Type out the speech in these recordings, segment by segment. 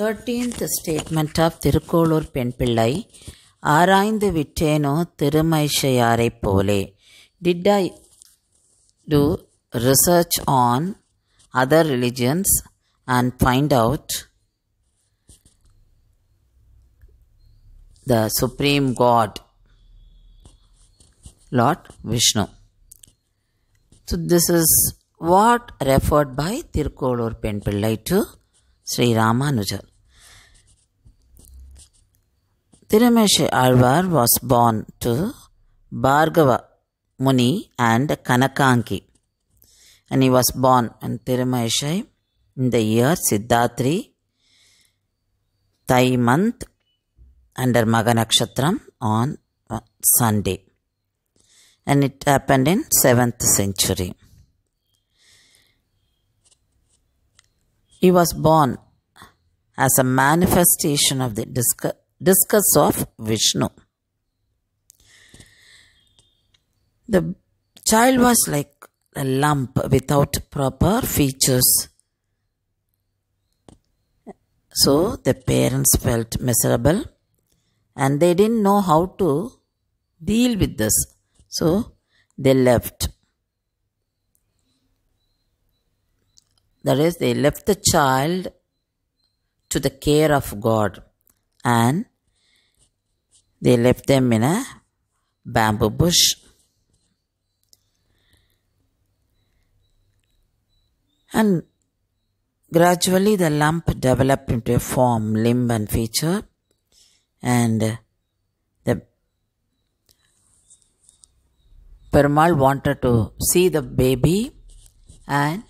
Thirteenth statement of Thirukkolur பெண் பிள்ளை ஆராய்ந்து விட்டேனோ திருமைஷையாரை போலே did I do research on other religions and find out the Supreme God, Lord Vishnu. So, this is what referred by Tirukkolur Penpillai to Sri Rama Nijal. Tirumesh Alvar was born to Bhargava Muni and Kanakanki. And he was born in Tirumeshai in the year Siddhatri, Thai month, under Maganakshatra on Sunday. And it happened in 7th century. He was born as a manifestation of the discus of Vishnu. The child was like a lump without proper features. So the parents felt miserable and they didn't know how to deal with this. So they left. That is, they left the child to the care of God and they left them in a bamboo bush. And gradually the lump developed into a form, limb, and feature, and the Perumal wanted to see the baby and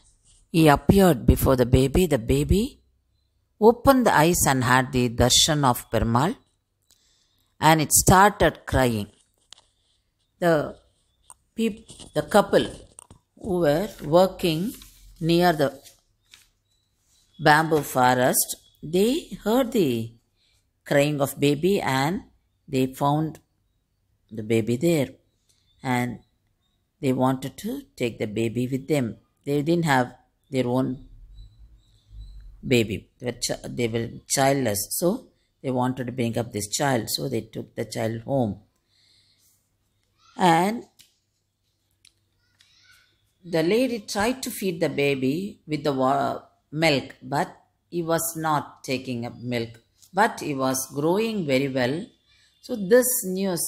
he appeared before the baby. The baby opened the eyes and had the darshan of Permal and it started crying. The, peop- the couple who were working near the bamboo forest, they heard the crying of baby and they found the baby there and they wanted to take the baby with them. They didn't have their own baby. They were, they were childless. So they wanted to bring up this child. So they took the child home. And the lady tried to feed the baby with the milk, but he was not taking up milk. But he was growing very well. So this news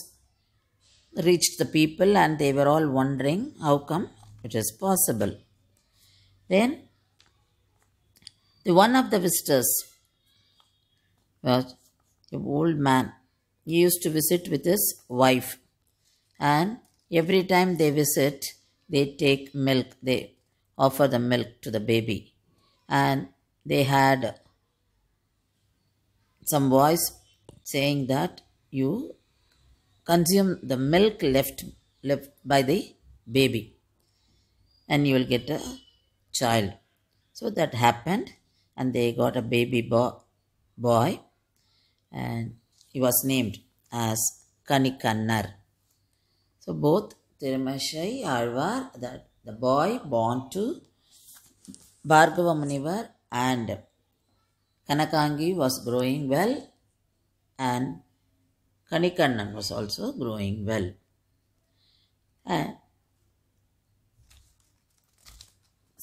reached the people and they were all wondering how come it is possible. Then the one of the visitors was an old man. He used to visit with his wife. And every time they visit, they take milk. They offer the milk to the baby. And they had some voice saying that you consume the milk left left by the baby and you will get a child. So that happened, and they got a baby bo- boy, and he was named as Kanikannar. So both Tirumashai Arvar, that the boy born to Bhargava Munivar and Kanakangi was growing well, and Kanikannan was also growing well. And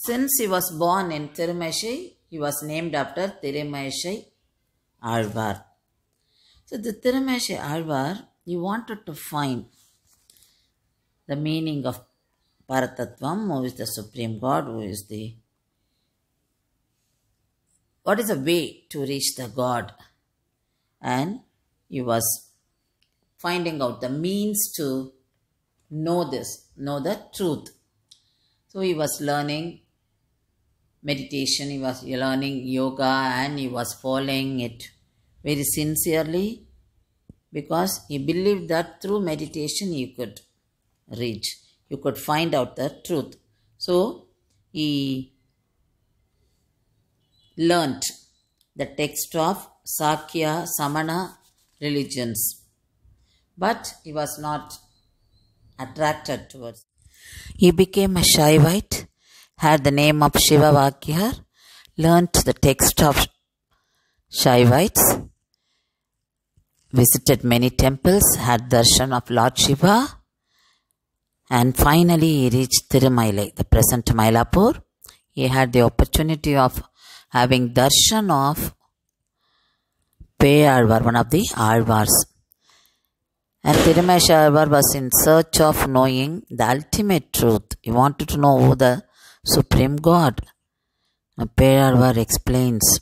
Since he was born in Tirumeshai, he was named after Tirumeshai Alvar. So the Tirumeshai Alvar, he wanted to find the meaning of Paratattvam, who is the Supreme God, who is the what is the way to reach the God? And he was finding out the means to know this, know the truth. So he was learning meditation, he was learning yoga and he was following it very sincerely because he believed that through meditation you could reach, you could find out the truth. So he learnt the text of Sakya Samana religions, but he was not attracted towards. He became a Shaivite had the name of Shiva Vakyar, learnt the text of Shaivites, visited many temples, had darshan of Lord Shiva, and finally he reached Tirumalai, the present Tamilapur. He had the opportunity of having darshan of Peyarvar, one of the Arvars, And Tirumesha Alvar was in search of knowing the ultimate truth. He wanted to know who the Supreme God. Perarvar explains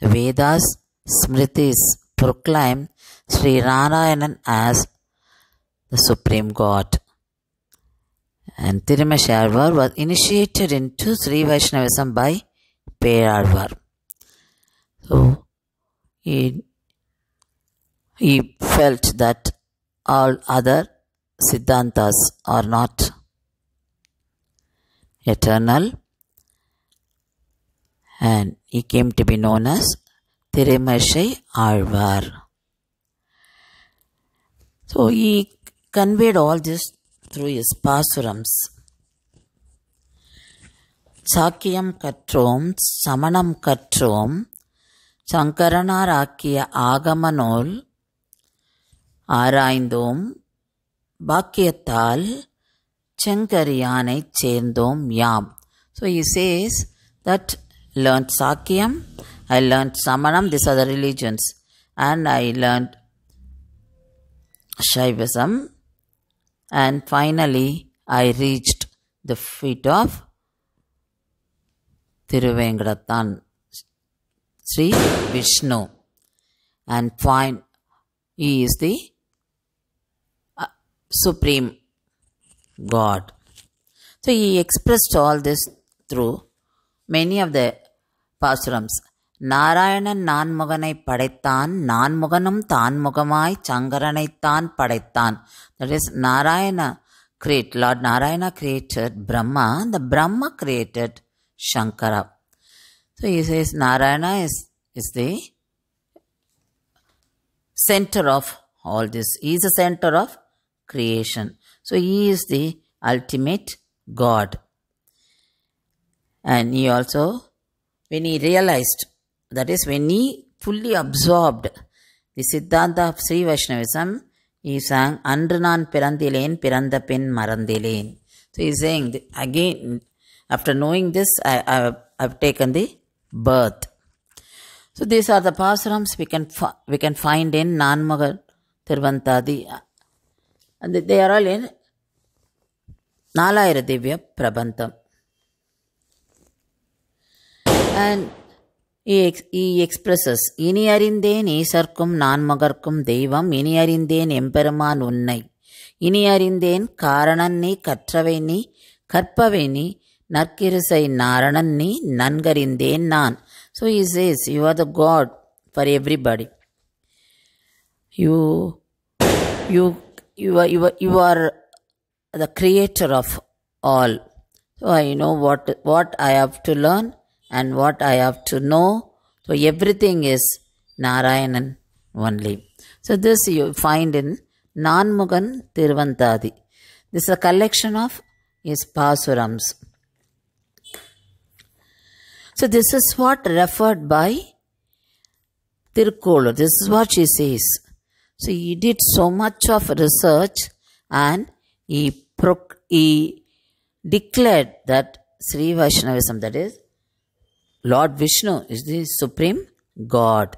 the Vedas, Smritis proclaim Sri Ranayanan as the Supreme God. And Tirumesharvar was initiated into Sri Vaishnavism by Perarvar. So he, he felt that all other Siddhantas are not eternal and he came to be known as Tirumashai Alvar. So he conveyed all this through his pasurams. சாக்கியம் கற்றோம் சமணம் கற்றோம் சங்கரனார் ஆக்கிய ஆகம நூல் ஆராய்ந்தோம் பாக்கியத்தால் செங்கரியானைச் சேர்ந்தோம் யாம் so he says that learned சாக்கியம் ஐ லேர்ன்ட் சமணம் this are the religions and I learned Shaivism and finally I reached the feet of Thiruvengadatan Sri Vishnu and find he is the uh, supreme God. So he expressed all this through many of the பாசுரம்ஸ் நாராயணன் நான்முகனை படைத்தான் நான்முகனும் தான்முகமாய் சங்கரனைத்தான் படைத்தான் that is Narayana create lord Narayana created Brahma the Brahma created Shankara so is is Narayana is is the center of all this. He is the center of creation. So he is the ultimate God. And he also, when he realized, that is, when he fully absorbed the Siddhanta of Sri Vaishnavism, he sang, Andranan Nan Pirandilen, Piranda Pin Marandilen. So he is saying, again, after knowing this, I, I have taken the birth. So these are the parasarams we can we can find in Nanmagar, Tirvantadi, and they are all in நாலாயிர திவ்ய பிரபந்தம் and he expresses இனி அறிந்தேன் ஈசர்க்கும் நான் மகர்க்கும் தெய்வம் இனி அறிந்தேன் எம்பெருமான் உன்னை இனி அறிந்தேன் காரணன் நீ கற்றவை நீ கற்பவை நீ நற்கிருசை நாரணன் நீ நன்கறிந்தேன் நான் so is is you are the god for everybody you you you you are the creator of all. So I know what, what I have to learn and what I have to know. So everything is Narayanan only. So this you find in Nanmugan Tiruvantadi. This is a collection of his Pasurams. So this is what referred by Tirukkolur. This is what she says. So he did so much of research and he, proc- he declared that Sri Vaishnavism, that is, Lord Vishnu, is the supreme God.